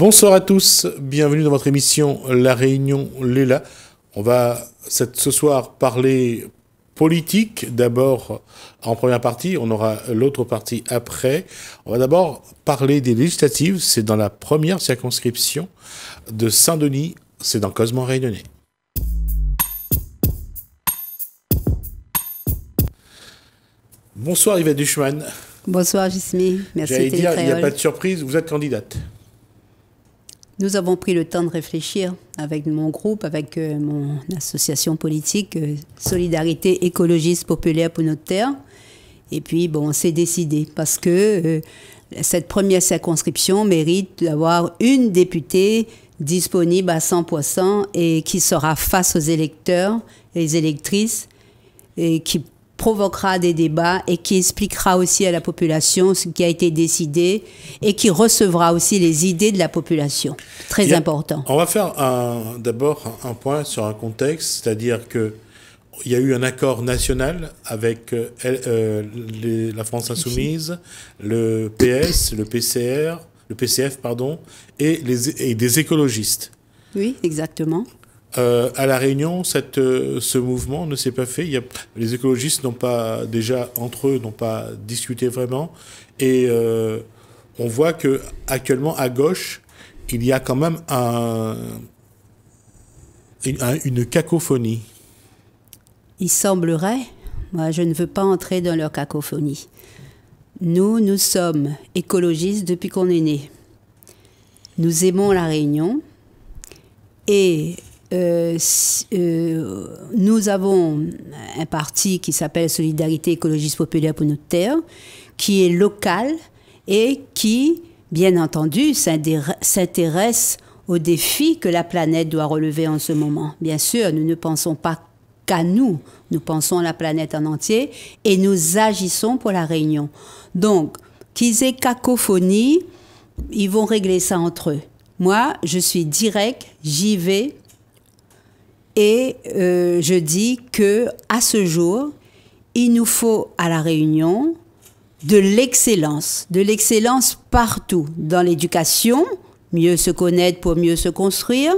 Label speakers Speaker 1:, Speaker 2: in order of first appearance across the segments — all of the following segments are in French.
Speaker 1: Bonsoir à tous, bienvenue dans votre émission La Réunion Léla. On va ce soir parler politique d'abord en première partie, on aura l'autre partie après. On va d'abord parler des législatives, c'est dans la première circonscription de Saint-Denis, c'est dans cosmo Réunionnais. Bonsoir Yvette Duchman.
Speaker 2: Bonsoir Gismi, merci. il n'y a pas de
Speaker 1: surprise, vous êtes candidate.
Speaker 2: Nous avons pris le temps de réfléchir avec mon groupe, avec euh, mon association politique euh, Solidarité écologiste populaire pour notre terre. Et puis, bon, on s'est décidé parce que euh, cette première circonscription mérite d'avoir une députée disponible à 100% et qui sera face aux électeurs, les électrices, et qui provoquera des débats et qui expliquera aussi à la population ce qui a été décidé et qui recevra aussi les idées de la population. Très important. On va
Speaker 1: faire d'abord un point sur un contexte, c'est-à-dire que il y a eu un accord national avec euh, euh, la France insoumise, le PS, le PCR, le PCF pardon, et, les, et des écologistes.
Speaker 2: Oui, exactement.
Speaker 1: Euh, à La Réunion, cette, euh, ce mouvement ne s'est pas fait. les écologistes n'ont pas, déjà, entre eux, n'ont pas discuté vraiment. Et euh, on voit que actuellement à gauche, il y a quand même un, une, une cacophonie.
Speaker 2: Il semblerait, moi je ne veux pas entrer dans leur cacophonie. Nous, nous sommes écologistes depuis qu'on est né. Nous aimons la Réunion et euh, euh, nous avons un parti qui s'appelle Solidarité écologiste populaire pour notre terre, qui est local et qui, bien entendu, s'intéresse aux défis que la planète doit relever en ce moment. Bien sûr, nous ne pensons pas qu'à nous, nous pensons à la planète en entier et nous agissons pour la Réunion. Donc, qu'ils aient cacophonie, ils vont régler ça entre eux. Moi, je suis direct, j'y vais, et euh, je dis que à ce jour, il nous faut à la Réunion de l'excellence, de l'excellence partout, dans l'éducation, mieux se connaître pour mieux se construire,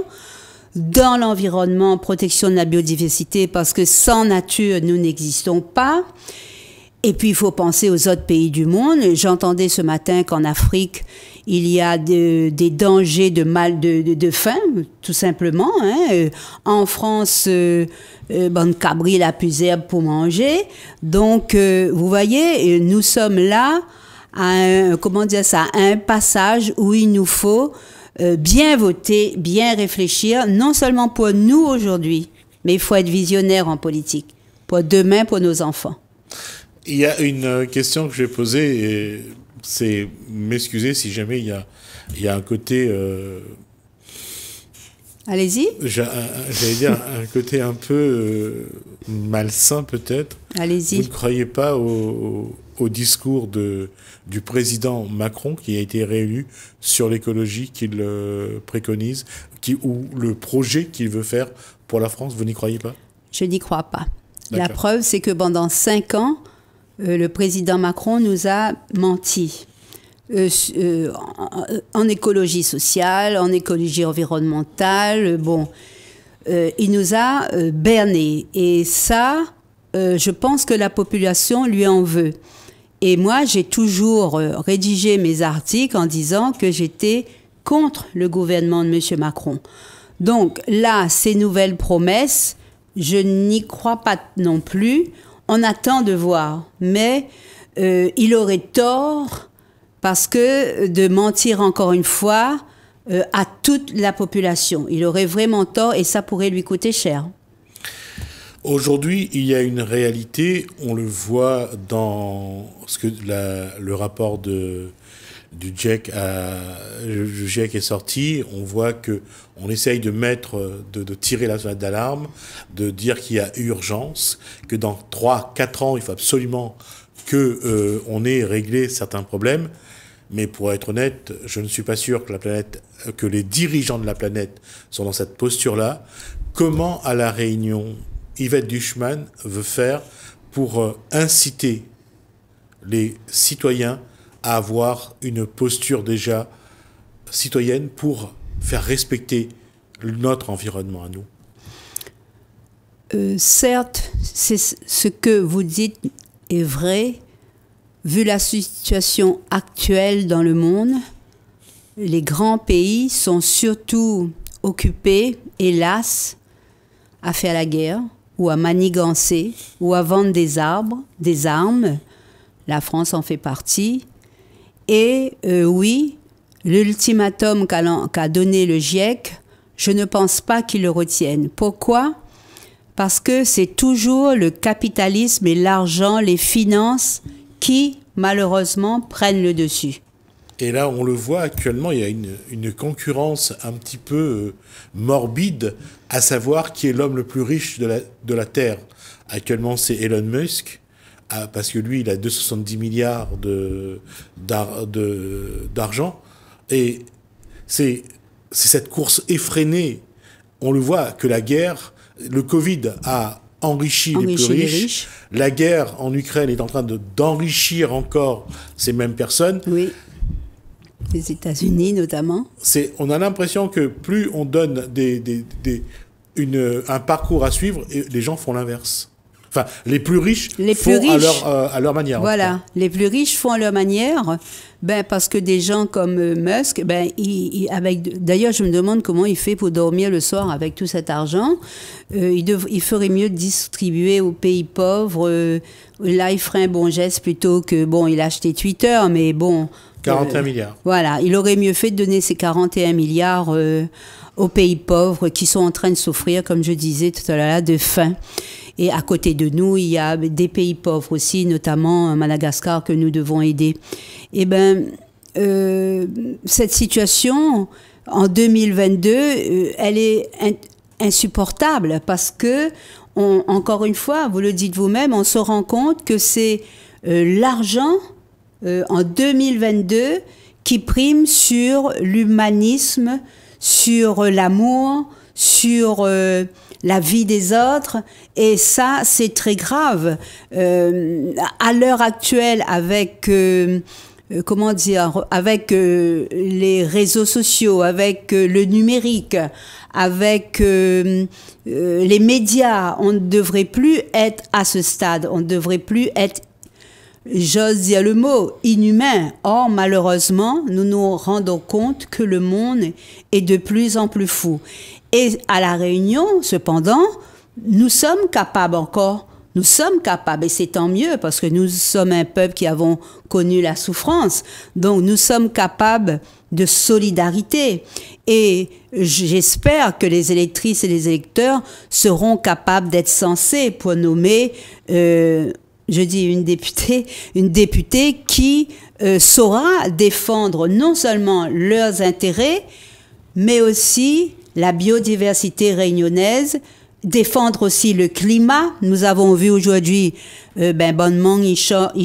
Speaker 2: dans l'environnement, protection de la biodiversité, parce que sans nature, nous n'existons pas. Et puis, il faut penser aux autres pays du monde. J'entendais ce matin qu'en Afrique, il y a des dangers de mal de, faim, tout simplement. Hein. Euh, en France, euh, euh cabri la plus herbe pour manger. Donc, euh, vous voyez, nous sommes là à un, comment dire ça, un passage où il nous faut bien voter, bien réfléchir, non seulement pour nous aujourd'hui, mais il faut être visionnaire en politique, pour demain, pour nos enfants.
Speaker 1: Il y a une question que j'ai posée c'est m'excuser si jamais il y a, un côté. Euh, Allez-y. J'allais dire un côté un peu euh, malsain peut-être. Allez-y. Vous ne croyez pas au, discours de, du président Macron qui a été réélu sur l'écologie qu'il euh, préconise qui, ou le projet qu'il veut faire pour la France Vous n'y croyez pas
Speaker 2: Je n'y crois pas. La preuve, c'est que pendant cinq ans, euh, le président Macron nous a menti. Euh, euh, en, écologie sociale, en écologie environnementale, bon, il nous a berné. Et ça, je pense que la population lui en veut. Et moi, j'ai toujours rédigé mes articles en disant que j'étais contre le gouvernement de M. Macron. Donc là, ces nouvelles promesses, je n'y crois pas non plus. On attend de voir, mais euh, il aurait tort parce que euh, de mentir encore une fois euh, à toute la population, il aurait vraiment tort et ça pourrait lui coûter cher.
Speaker 1: Aujourd'hui, il y a une réalité, on le voit dans ce que le rapport de du GIEC, euh, à, est sorti, on voit que on essaye de mettre, de, tirer la sonnette d'alarme, de dire qu'il y a urgence, que dans 3-4 ans, il faut absolument que euh, on ait réglé certains problèmes. Mais pour être honnête, je ne suis pas sûr que la planète, que les dirigeants de la planète sont dans cette posture-là. Comment à la Réunion, Yvette Duchemin veut faire pour euh, inciter les citoyens à avoir une posture déjà citoyenne pour faire respecter notre environnement à nous
Speaker 2: euh, Certes, c'est ce que vous dites est vrai. Vu la situation actuelle dans le monde, les grands pays sont surtout occupés, hélas, à faire la guerre ou à manigancer ou à vendre des arbres, des armes. La France en fait partie. Et euh, oui, l'ultimatum qu'a donné le GIEC, je ne pense pas qu'il le retienne. Pourquoi Parce que c'est toujours le capitalisme et l'argent, les finances qui, malheureusement, prennent le dessus.
Speaker 1: Et là, on le voit actuellement, il y a une, concurrence un petit peu euh, morbide à savoir qui est l'homme le plus riche de la Terre. Actuellement, c'est Elon Musk. Ah, parce que lui, il a 270 milliards d'argent. Et c'est cette course effrénée. On le voit que la guerre, le Covid a enrichi, les plus riches. La guerre en Ukraine est en train d'enrichir encore ces mêmes personnes. Oui.
Speaker 2: Les États-Unis notamment.
Speaker 1: On a l'impression que plus on donne des, des, une, un parcours à suivre, et les gens font l'inverse. Enfin, les plus riches font euh, à, leur, manière.
Speaker 2: Voilà, les plus riches font à leur manière, ben, parce que des gens comme euh, Musk, ben, il, avec, d'ailleurs, je me demande comment il fait pour dormir le soir avec tout cet argent. Euh, il, il, ferait mieux de distribuer aux pays pauvres. Euh, là, il ferait un bon geste plutôt que, bon, il a acheté Twitter, mais bon. 41 milliards. Voilà, il aurait mieux fait de donner ces 41 milliards aux pays pauvres qui sont en train de souffrir, comme je disais tout à l'heure, de faim. Et à côté de nous, il y a des pays pauvres aussi, notamment euh, Madagascar, que nous devons aider. Eh bien, euh, cette situation, en 2022, euh, elle est insupportable parce que, encore une fois, vous le dites vous-même, on se rend compte que c'est l'argent en 2022 qui prime sur l'humanisme, sur l'amour, sur la vie des autres. Et ça, c'est très grave. Euh, à l'heure actuelle, avec... Euh, euh, comment dire, avec les réseaux sociaux, avec le numérique, avec les médias, on ne devrait plus être à ce stade, on ne devrait plus être, j'ose dire le mot, inhumain. Or, malheureusement, nous nous rendons compte que le monde est de plus en plus fou. Et à la Réunion, cependant, nous sommes capables encore. Nous sommes capables, et c'est tant mieux, parce que nous sommes un peuple qui avons connu la souffrance. Donc nous sommes capables de solidarité. Et j'espère que les électrices et les électeurs seront capables d'être censés pour nommer, euh, je dis une députée, une députée qui euh, saura défendre non seulement leurs intérêts, mais aussi la biodiversité réunionnaise, défendre aussi le climat. Nous avons vu aujourd'hui, euh, ben bonnement, il,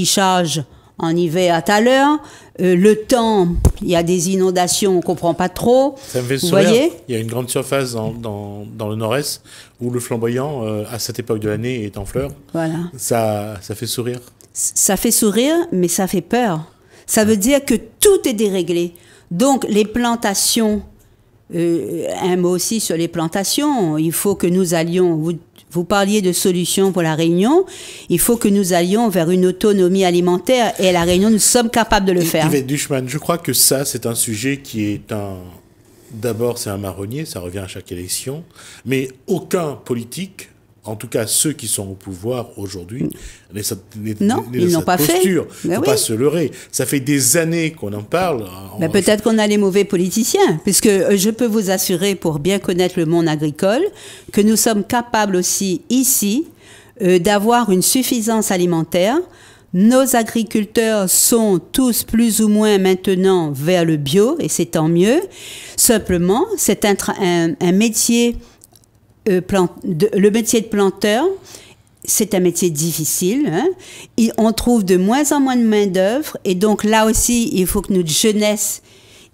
Speaker 2: charge en hiver à tout l'heure. Euh, le temps, il y a des inondations, on ne comprend pas trop. Ça me fait Vous
Speaker 1: Il y a une grande surface dans, le nord-est où le flamboyant, euh, à cette époque de l'année, est en fleur. Voilà. Ça, ça fait sourire.
Speaker 2: Ça fait sourire, mais ça fait peur. Ça veut dire que tout est déréglé. Donc les plantations euh, un mot aussi sur les plantations. Il faut que nous allions, vous, vous, parliez de solutions pour la Réunion, il faut que nous allions vers une autonomie alimentaire et à la Réunion, nous sommes capables de le faire. Yves
Speaker 1: Duchemin, je crois que ça, c'est un sujet qui est un... D'abord, c'est un marronnier, ça revient à chaque élection, mais aucun politique en tout cas ceux qui sont au pouvoir aujourd'hui, mm. ils n'ont pas posture. fait. ne faut pas se leurrer. Ça fait des années qu'on en
Speaker 2: parle. Peut-être qu'on a les mauvais politiciens, puisque euh, je peux vous assurer, pour bien connaître le monde agricole, que nous sommes capables aussi ici euh, d'avoir une suffisance alimentaire. Nos agriculteurs sont tous plus ou moins maintenant vers le bio, et c'est tant mieux. Simplement, c'est un métier euh, le métier de planteur, c'est un métier difficile. Hein. on trouve de moins en moins de main-d'œuvre. Et donc là aussi, il faut que notre jeunesse,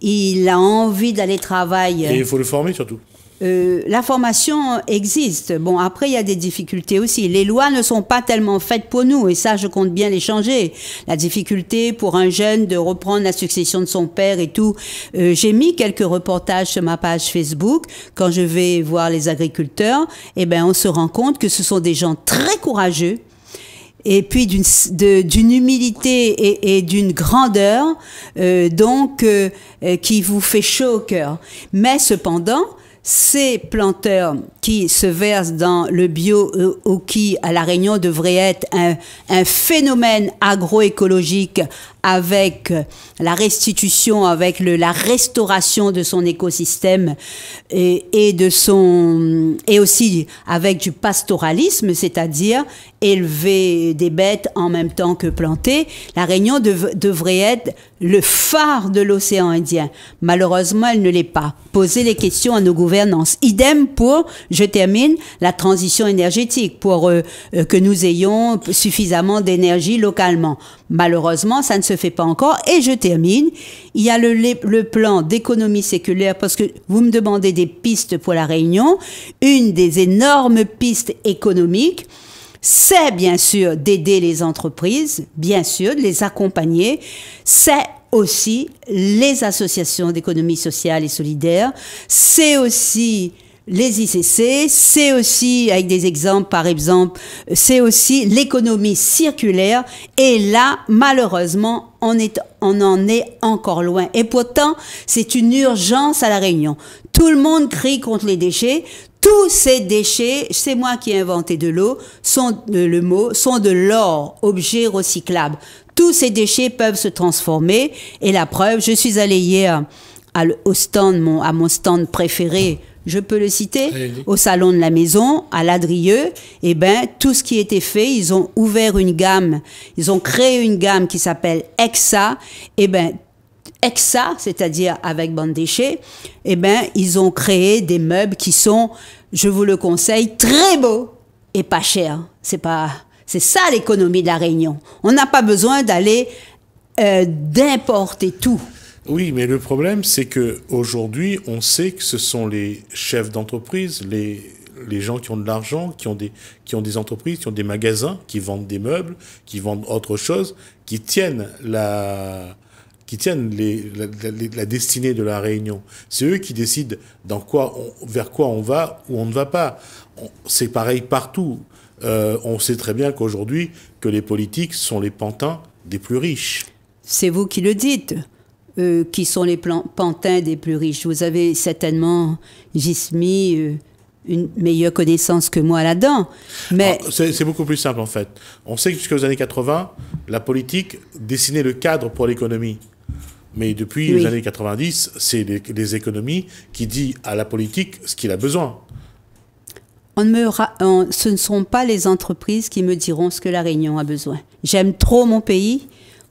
Speaker 2: il a envie d'aller travailler. il faut le former surtout. Euh, la formation existe. Bon, après, il y a des difficultés aussi. Les lois ne sont pas tellement faites pour nous, et ça, je compte bien les changer. La difficulté pour un jeune de reprendre la succession de son père et tout. Euh, j'ai mis quelques reportages sur ma page Facebook. Quand je vais voir les agriculteurs, eh ben, on se rend compte que ce sont des gens très courageux et puis d'une humilité et, d'une grandeur, euh, donc qui vous fait chaud au cœur. Mais cependant, c'est planteurs qui se verse dans le bio euh, ou qui, à La Réunion, devrait être un, phénomène agroécologique avec la restitution, avec le, la restauration de son écosystème et, de son, et aussi avec du pastoralisme, c'est-à-dire élever des bêtes en même temps que planter. La Réunion devrait être le phare de l'océan Indien. Malheureusement, elle ne l'est pas. Poser les questions à nos gouvernances. Idem pour je termine la transition énergétique pour euh, euh, que nous ayons suffisamment d'énergie localement. Malheureusement, ça ne se fait pas encore. Et je termine. Il y a le, le plan d'économie séculaire parce que vous me demandez des pistes pour la Réunion. Une des énormes pistes économiques, c'est bien sûr d'aider les entreprises, bien sûr, de les accompagner. C'est aussi les associations d'économie sociale et solidaire. C'est aussi les ICC, c'est aussi, avec des exemples par exemple, c'est aussi l'économie circulaire. Et là, malheureusement, on, est, on en est encore loin. Et pourtant, c'est une urgence à la Réunion. Tout le monde crie contre les déchets. Tous ces déchets, c'est moi qui ai inventé de l'eau, sont de, le mot, sont de l'or, objet recyclable. Tous ces déchets peuvent se transformer. Et la preuve, je suis allée hier à, au stand, mon, à mon stand préféré je peux le citer, au salon de la maison, à l'Adrieux, eh ben tout ce qui était fait, ils ont ouvert une gamme, ils ont créé une gamme qui s'appelle Exa, eh ben Exa, c'est-à-dire avec bande déchets, eh ben ils ont créé des meubles qui sont, je vous le conseille, très beaux et pas chers. C'est pas, c'est ça l'économie de la Réunion. On n'a pas besoin d'aller euh, d'importer tout.
Speaker 1: Oui, mais le problème, c'est que aujourd'hui, on sait que ce sont les chefs d'entreprise, les, gens qui ont de l'argent, qui ont des qui ont des entreprises, qui ont des magasins, qui vendent des meubles, qui vendent autre chose, qui tiennent la qui tiennent la, destinée de la Réunion. C'est eux qui décident dans vers quoi on va ou on ne va pas. C'est pareil partout. Euh, on sait très bien qu'aujourd'hui que les politiques sont les pantins des plus riches.
Speaker 2: C'est vous qui le dites. Euh, qui sont les pantins des plus riches. Vous avez certainement, Gismi, euh, une meilleure connaissance que moi là-dedans.
Speaker 1: Mais... C'est beaucoup plus simple en fait. On sait que jusqu'aux années 80, la politique dessinait le cadre pour l'économie. Mais depuis les années 90, c'est les, économies qui disent à la politique ce qu'il a besoin.
Speaker 2: On me ce ne sont pas les entreprises qui me diront ce que la Réunion a besoin. J'aime trop mon pays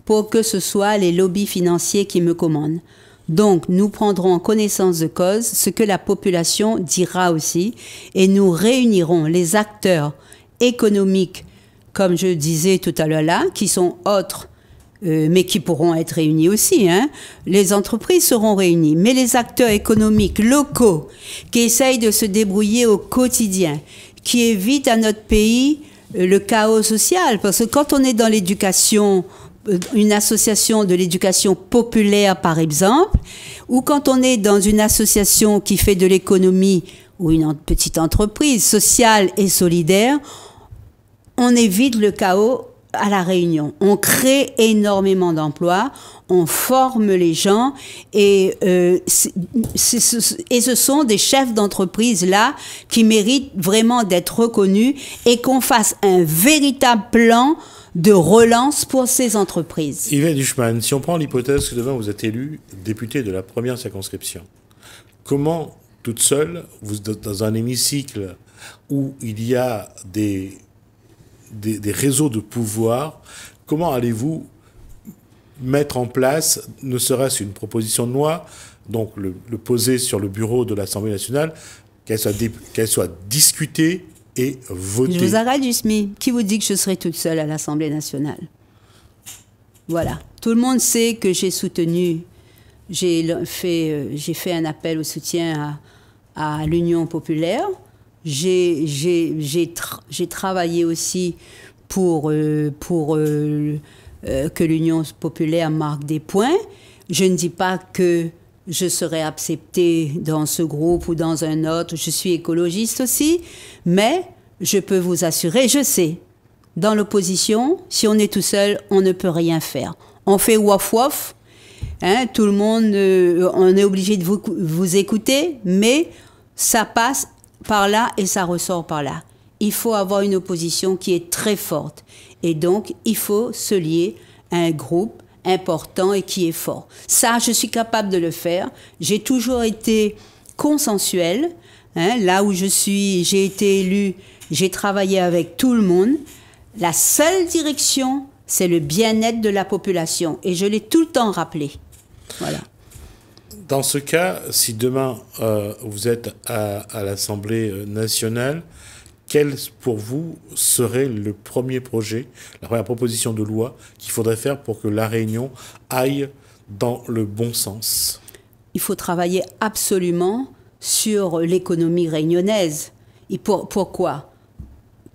Speaker 2: pour que ce soit les lobbies financiers qui me commandent. Donc, nous prendrons en connaissance de cause ce que la population dira aussi et nous réunirons les acteurs économiques, comme je disais tout à l'heure là, qui sont autres, euh, mais qui pourront être réunis aussi. Hein. Les entreprises seront réunies, mais les acteurs économiques locaux qui essayent de se débrouiller au quotidien, qui évitent à notre pays euh, le chaos social, parce que quand on est dans l'éducation, euh, une association de l'éducation populaire, par exemple, ou quand on est dans une association qui fait de l'économie ou une petite entreprise sociale et solidaire, on évite le chaos à la Réunion. On crée énormément d'emplois, on forme les gens et, euh, et ce sont des chefs d'entreprise là qui méritent vraiment d'être reconnus et qu'on fasse un véritable plan de relance pour ces entreprises.
Speaker 1: Yves Duchemin, si on prend l'hypothèse que demain vous êtes élu député de la première circonscription, comment toute seule, vous êtes dans un hémicycle où il y a des, des, réseaux de pouvoir, comment allez-vous mettre en place, ne serait-ce une proposition de loi, donc le, poser sur le bureau de l'Assemblée nationale, qu'elle soit, soit discutée, et Je vous
Speaker 2: arrête du Qui vous dit que je serai toute seule à l'Assemblée nationale Voilà. Tout le monde sait que j'ai soutenu, j'ai fait, euh, j'ai fait un appel au soutien à, l'Union populaire. J'ai, j'ai, travaillé aussi pour, euh, pour euh, que l'Union populaire marque des points. Je ne dis pas que je serai acceptée dans ce groupe ou dans un autre. Je suis écologiste aussi, mais je peux vous assurer, je sais, dans l'opposition, si on est tout seul, on ne peut rien faire. On fait waf waf, hein, tout le monde, euh, on est obligé de vous écouter, mais ça passe par là et ça ressort par là. Il faut avoir une opposition qui est très forte. Et donc, il faut se lier à un groupe important et qui est fort. Ça, je suis capable de le faire. J'ai toujours été consensuelle. Hein, là où je suis, j'ai été élu, j'ai travaillé avec tout le monde. La seule direction, c'est le bien-être de la population. Et je l'ai tout le temps rappelé. Voilà.
Speaker 1: Dans ce cas, si demain euh, vous êtes à l'Assemblée euh, nationale, quel pour vous serait le premier projet, la première proposition de loi qu'il faudrait faire pour que la Réunion aille dans le bon sens
Speaker 2: Il faut travailler absolument sur l'économie réunionnaise. Et pourquoi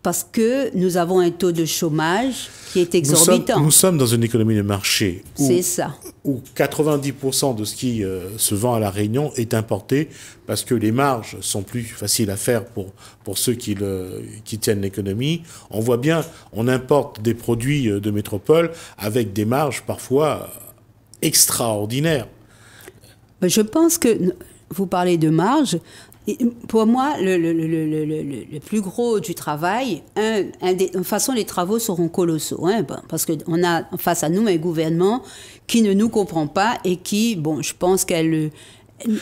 Speaker 2: parce que nous avons un taux de chômage qui est exorbitant. Nous
Speaker 1: sommes, dans une économie de marché. Où,
Speaker 2: ça. Où 90%
Speaker 1: de ce qui euh, se vend à La Réunion est importé parce que les marges sont plus faciles à faire pour, pour ceux qui, le, qui tiennent l'économie. On voit bien, on importe des produits euh, de métropole avec des marges parfois euh, extraordinaires.
Speaker 2: Je pense que vous parlez de marge. Euh, pour moi, le, le, le, le, plus gros du travail, un, de toute façon, les travaux seront colossaux, hein, ben, parce qu'on a face à nous un gouvernement qui ne nous comprend pas et qui, bon, je pense qu'elle, euh,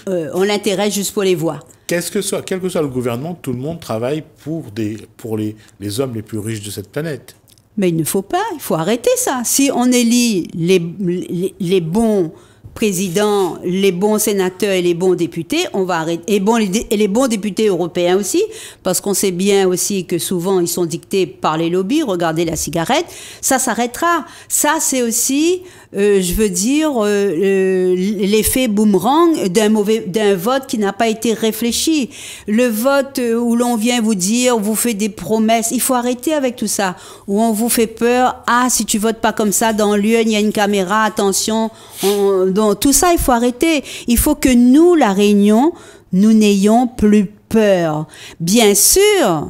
Speaker 2: euh, on l'intéresse juste pour les voix. quest que soit, quel que soit le
Speaker 1: gouvernement, tout le monde travaille pour, des, pour les, les hommes les plus riches de cette planète.
Speaker 2: Mais il ne faut pas, il faut arrêter ça. Si on élit les, les, les bons président, les bons sénateurs et les bons députés, on va arrêter, et, et les bons députés européens aussi, parce qu'on sait bien aussi que souvent ils sont dictés par les lobbies, regardez la cigarette, ça s'arrêtera. Ça, c'est aussi euh, je veux dire, euh, euh, l'effet boomerang d'un mauvais, d'un vote qui n'a pas été réfléchi. Le vote où l'on vient vous dire, vous fait des promesses. Il faut arrêter avec tout ça. Où on vous fait peur. Ah, si tu votes pas comme ça, dans l'UE, il y a une caméra, attention. donc, tout ça, il faut arrêter. Il faut que nous, la Réunion, nous n'ayons plus peur. Bien sûr,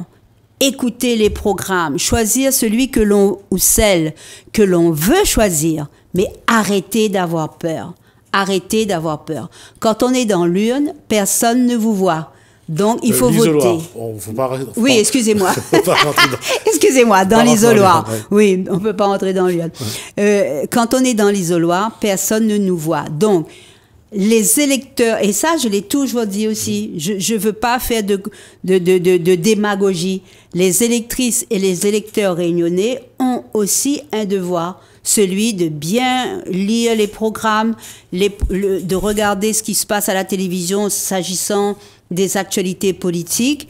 Speaker 2: écouter les programmes, choisir celui que l'on ou celle que l'on veut choisir, mais arrêtez d'avoir peur. Arrêtez d'avoir peur. Quand on est dans l'urne, personne ne vous voit. Donc, il euh, faut voter.
Speaker 1: On, faut pas, oui, excusez-moi.
Speaker 2: excusez-moi, dans l'isoloir. Oui, on ne peut pas entrer dans l'urne. Euh, quand on est dans l'isoloir, personne ne nous voit. Donc, les électeurs, et ça je l'ai toujours dit aussi, je ne veux pas faire de, de, de démagogie. Les électrices et les électeurs réunionnais ont aussi un devoir celui de bien lire les programmes, les, de regarder ce qui se passe à la télévision s'agissant des actualités politiques,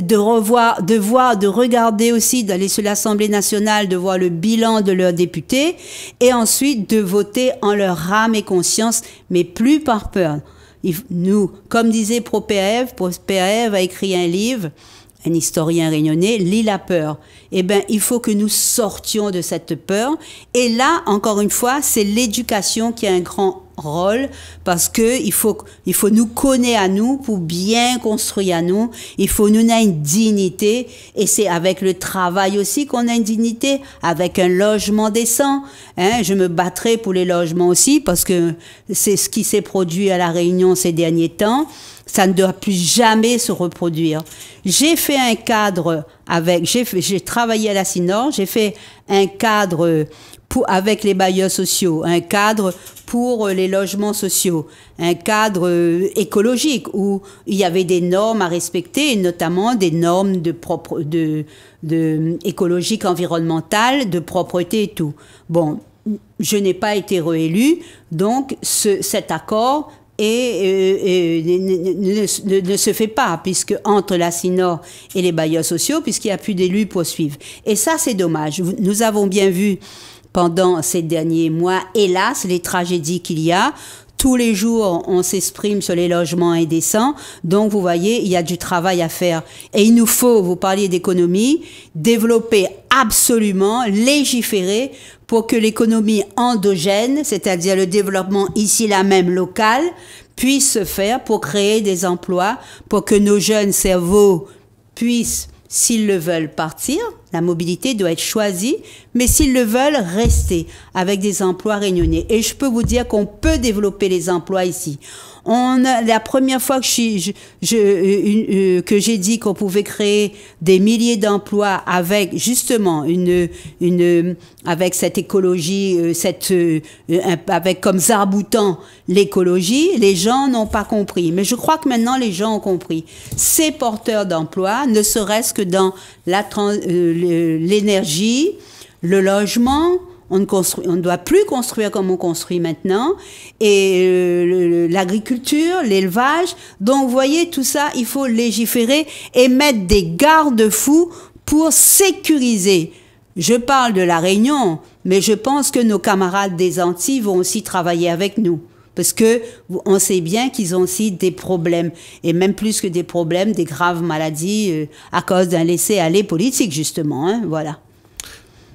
Speaker 2: de revoir, de voir, de regarder aussi, d'aller sur l'Assemblée nationale, de voir le bilan de leurs députés, et ensuite de voter en leur âme et conscience, mais plus par peur. Nous, comme disait ProPRF, ProPRF a écrit un livre un historien réunionnais, lit la peur. Eh bien, il faut que nous sortions de cette peur. Et là, encore une fois, c'est l'éducation qui a un grand rôle parce que il faut, il faut nous connaître à nous pour bien construire à nous. Il faut nous donner une dignité et c'est avec le travail aussi qu'on a une dignité, avec un logement décent. Hein, je me battrai pour les logements aussi parce que c'est ce qui s'est produit à la Réunion ces derniers temps. Ça ne doit plus jamais se reproduire. J'ai fait un cadre avec, j'ai travaillé à la Cinor, j'ai fait un cadre pour, avec les bailleurs sociaux, un cadre pour euh, les logements sociaux, un cadre euh, écologique où il y avait des normes à respecter, notamment des normes de propre, de, de écologique environnementale, de propreté et tout. Bon, je n'ai pas été réélu, donc ce, cet accord et, euh, ne, se fait pas, puisque entre la SINOR et les bailleurs sociaux, puisqu'il n'y a plus d'élus pour suivre. Et ça, c'est dommage. Nous avons bien vu pendant ces derniers mois, hélas, les tragédies qu'il y a tous les jours, on s'exprime sur les logements indécents. Donc, vous voyez, il y a du travail à faire. Et il nous faut, vous parliez d'économie, développer absolument, légiférer pour que l'économie endogène, c'est-à-dire le développement ici la même local, puisse se faire pour créer des emplois, pour que nos jeunes cerveaux puissent S'ils le veulent partir, la mobilité doit être choisie, mais s'ils le veulent rester avec des emplois réunionnais. Et je peux vous dire qu'on peut développer les emplois ici. On a, la première fois que j'ai je, je, euh, euh, dit qu'on pouvait créer des milliers d'emplois avec justement une, une avec cette écologie, euh, cette avec comme zarboutant l'écologie, les gens n'ont pas compris. Mais je crois que maintenant les gens ont compris. Ces porteurs d'emplois, ne serait-ce que dans l'énergie, le logement, on ne, construit, on doit plus construire comme on construit maintenant. Et euh, l'agriculture, l'élevage. Donc, vous voyez, tout ça, il faut légiférer et mettre des garde-fous pour sécuriser. Je parle de la Réunion, mais je pense que nos camarades des Antilles vont aussi travailler avec nous. Parce que on sait bien qu'ils ont aussi des problèmes, et même plus que des problèmes, des graves maladies euh, à cause d'un laisser-aller politique, justement. Hein, voilà.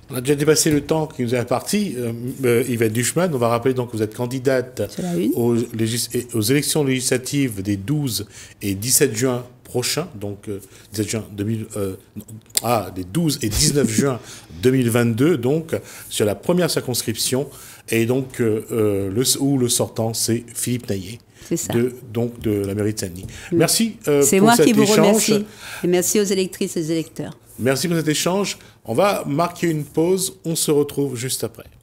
Speaker 1: On a déjà dépassé le temps qui nous est imparti. Euh, euh, Yvette Duchemin, on va rappeler donc que vous êtes candidate aux, élections législatives des 12 et 17 juin prochains, donc euh, juin 2000, ah, des 12 et 19 juin 2022, donc sur la première circonscription, et donc le, où le sortant c'est Philippe Naillet. De, donc de la mairie de Saint-Denis. Merci. c'est moi qui vous remercie.
Speaker 2: Et merci aux électrices et aux électeurs.
Speaker 1: Merci pour cet échange. On va marquer une pause. On se retrouve juste après.